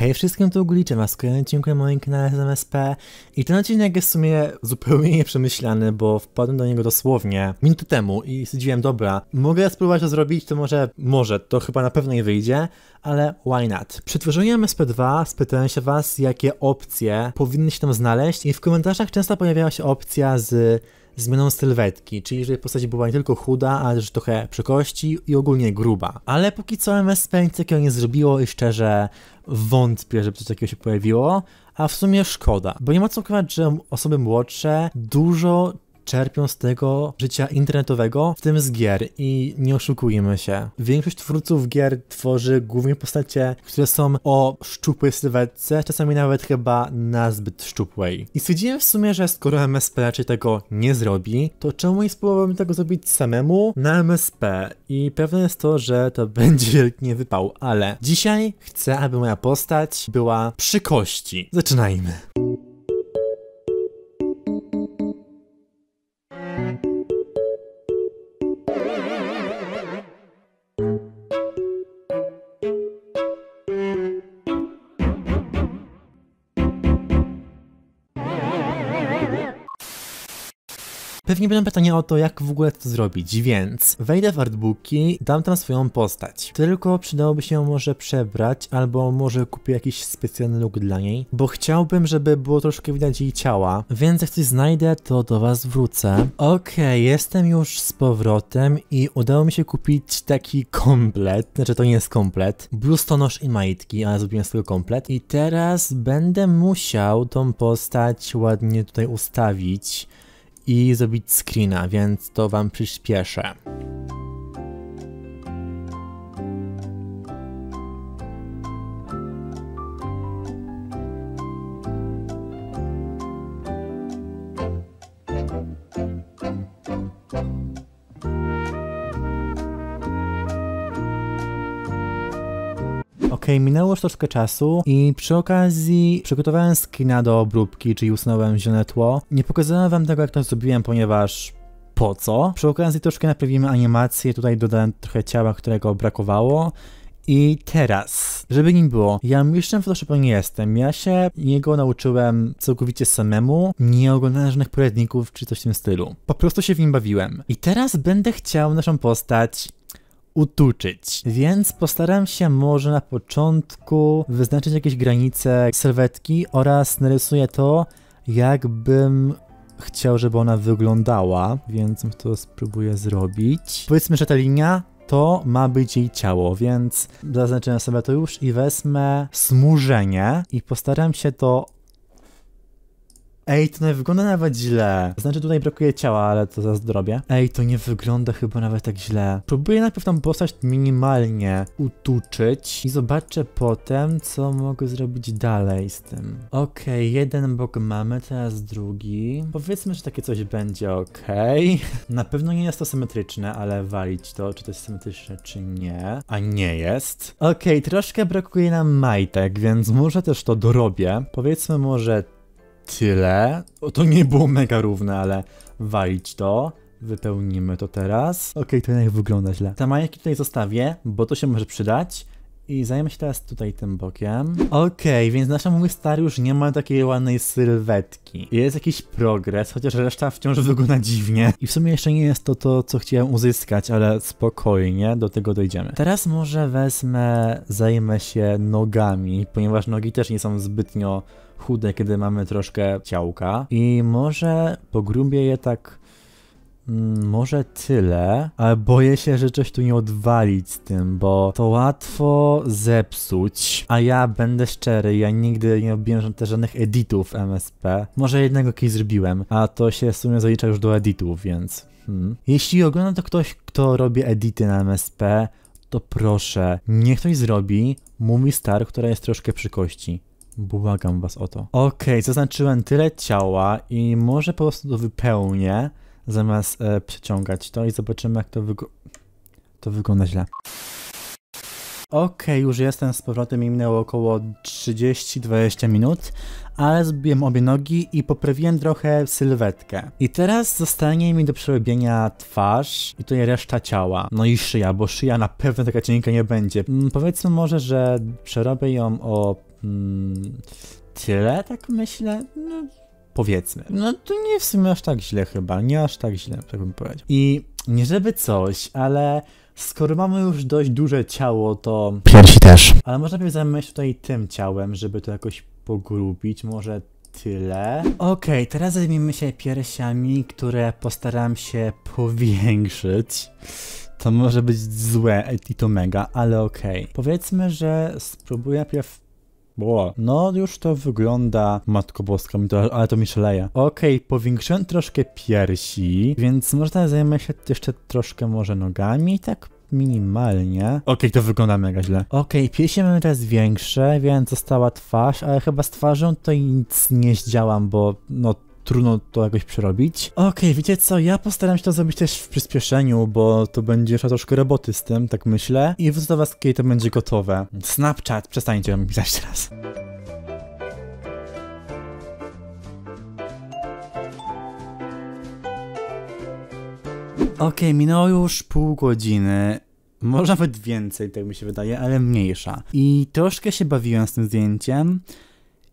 Hej wszystkim, tu Glicze, was kolejny odcinek na moim kanale z MSP i ten odcinek jest w sumie zupełnie nieprzemyślany, bo wpadłem do niego dosłownie minutę temu i stwierdziłem, dobra, mogę spróbować to zrobić, to może, może, to chyba na pewno nie wyjdzie, ale why not? Przy tworzeniu MSP2 spytałem się was, jakie opcje powinny się tam znaleźć i w komentarzach często pojawiała się opcja z zmianą sylwetki, czyli żeby postać była nie tylko chuda, ale też trochę przekości i ogólnie gruba. Ale póki co MSP nic takiego nie zrobiło i szczerze wątpię, żeby coś takiego się pojawiło, a w sumie szkoda, bo nie ma co ukrywać, że osoby młodsze dużo czerpią z tego życia internetowego, w tym z gier. I nie oszukujmy się. Większość twórców gier tworzy głównie postacie, które są o szczupłej sylwetce, czasami nawet chyba nazbyt szczupłej. I stwierdziłem w sumie, że skoro MSP raczej tego nie zrobi, to czemu nie spróbowałbym tego zrobić samemu na MSP? I pewne jest to, że to będzie wielki wypał, ale dzisiaj chcę, aby moja postać była przy kości. Zaczynajmy. Yeah. Pewnie będą pytania o to, jak w ogóle to zrobić, więc wejdę w artbooki, dam tam swoją postać. Tylko przydałoby się ją może przebrać, albo może kupię jakiś specjalny look dla niej, bo chciałbym, żeby było troszkę widać jej ciała, więc jak coś znajdę, to do was wrócę. Okej, okay, jestem już z powrotem i udało mi się kupić taki komplet, znaczy to nie jest komplet, biustonosz i majtki, ale zrobiłem z tego komplet. I teraz będę musiał tą postać ładnie tutaj ustawić, i zrobić screena, więc to Wam przyspieszę. ok, minęło już troszkę czasu i przy okazji przygotowałem skina do obróbki, czyli usunąłem zielone tło. Nie pokazałem wam tego jak to zrobiłem, ponieważ po co. Przy okazji troszkę naprawimy animację, tutaj dodałem trochę ciała, którego brakowało. I teraz, żeby nim było, ja mistrzem Photoshop'a nie jestem. Ja się jego nauczyłem całkowicie samemu, nie oglądałem żadnych poradników czy coś w tym stylu. Po prostu się w nim bawiłem. I teraz będę chciał naszą postać utuczyć. Więc postaram się może na początku wyznaczyć jakieś granice serwetki oraz narysuję to, jakbym chciał, żeby ona wyglądała, więc to spróbuję zrobić. Powiedzmy, że ta linia to ma być jej ciało, więc zaznaczyłem sobie to już i wezmę smużenie i postaram się to Ej, to nie wygląda nawet źle. Znaczy tutaj brakuje ciała, ale to zaraz zrobię. Ej, to nie wygląda chyba nawet tak źle. Próbuję najpierw tą postać minimalnie utuczyć i zobaczę potem, co mogę zrobić dalej z tym. Okej, okay, jeden bok mamy, teraz drugi. Powiedzmy, że takie coś będzie ok. Na pewno nie jest to symetryczne, ale walić to, czy to jest symetryczne, czy nie. A nie jest. Okej, okay, troszkę brakuje nam majtek, więc może też to dorobię. Powiedzmy może tyle. O, to nie było mega równe, ale walić to. Wypełnimy to teraz. Okej, okay, to jednak wygląda źle. Te majki tutaj zostawię, bo to się może przydać. I zajmę się teraz tutaj tym bokiem. Okej, okay, więc nasza mój stary już nie ma takiej ładnej sylwetki. Jest jakiś progres, chociaż reszta wciąż wygląda dziwnie. I w sumie jeszcze nie jest to to, co chciałem uzyskać, ale spokojnie, do tego dojdziemy. Teraz może wezmę, zajmę się nogami, ponieważ nogi też nie są zbytnio chude, kiedy mamy troszkę ciałka i może pogrubię je tak mm, może tyle, ale boję się, że coś tu nie odwalić z tym, bo to łatwo zepsuć. A ja będę szczery, ja nigdy nie robiłem też żadnych editów MSP. Może jednego kiedyś zrobiłem, a to się w sumie zalicza już do editów, więc. Hmm. Jeśli ogląda to ktoś, kto robi edity na MSP, to proszę, niech ktoś zrobi Mummy Star, która jest troszkę przy kości. Błagam was o to. Okej, okay, zaznaczyłem tyle ciała i może po prostu to wypełnię, zamiast e, przeciągać to i zobaczymy, jak to, wyg to wygląda źle. Okej, okay, już jestem z powrotem i minęło około 30-20 minut, ale zbiłem obie nogi i poprawiłem trochę sylwetkę. I teraz zostanie mi do przerobienia twarz i tutaj reszta ciała. No i szyja, bo szyja na pewno taka cienka nie będzie. Mm, powiedzmy może, że przerobię ją o Hmm, tyle, tak myślę. No, powiedzmy. No to nie w sumie aż tak źle chyba, nie aż tak źle, tak bym powiedział. I nie żeby coś, ale skoro mamy już dość duże ciało, to... Piersi też. Ale można by zajmować tutaj tym ciałem, żeby to jakoś pogrubić, może tyle. Okej, okay, teraz zajmijmy się piersiami, które postaram się powiększyć. To może być złe i to mega, ale okej. Okay. Powiedzmy, że spróbuję najpierw Boa. No, już to wygląda, matko boska, mi to, ale to mi szaleje. Okej, okay, powiększyłem troszkę piersi, więc można zajmę się jeszcze troszkę może nogami, tak minimalnie. Okej, okay, to wygląda mega źle. Okej, okay, piersi mamy teraz większe, więc została twarz, ale chyba z twarzą to nic nie zdziałam, bo no trudno to jakoś przerobić. Okej, okay, wiecie co, ja postaram się to zrobić też w przyspieszeniu, bo to będzie jeszcze troszkę roboty z tym, tak myślę. I wrzucę was, kiedy to będzie gotowe. Snapchat, przestańcie mi pisać teraz. Okej, okay, minęło już pół godziny. Może nawet więcej, tak mi się wydaje, ale mniejsza. I troszkę się bawiłem z tym zdjęciem.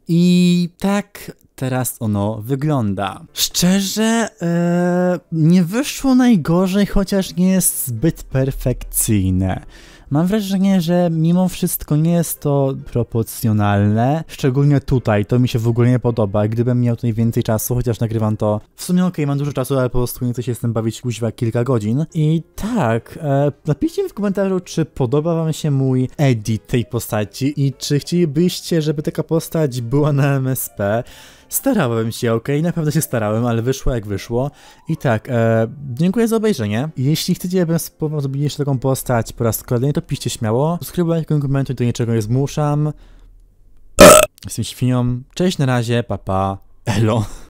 I tak teraz ono wygląda. Szczerze, e, nie wyszło najgorzej, chociaż nie jest zbyt perfekcyjne. Mam wrażenie, że mimo wszystko nie jest to proporcjonalne, szczególnie tutaj, to mi się w ogóle nie podoba. Gdybym miał tutaj więcej czasu, chociaż nagrywam to w sumie okej, okay, mam dużo czasu, ale po prostu nie chcę się z tym bawić kuźwa kilka godzin. I tak, e, napiszcie mi w komentarzu, czy podoba wam się mój edit tej postaci i czy chcielibyście, żeby taka postać była na MSP. Starałem się, ok? Naprawdę się starałem, ale wyszło jak wyszło. I tak, e, dziękuję za obejrzenie. Jeśli chcecie, bym spróbował jeszcze taką postać po raz kolejny, to piszcie śmiało. komentarze, komentuj, do niczego nie zmuszam. Jestem świnią. Cześć, na razie, papa, pa. elo.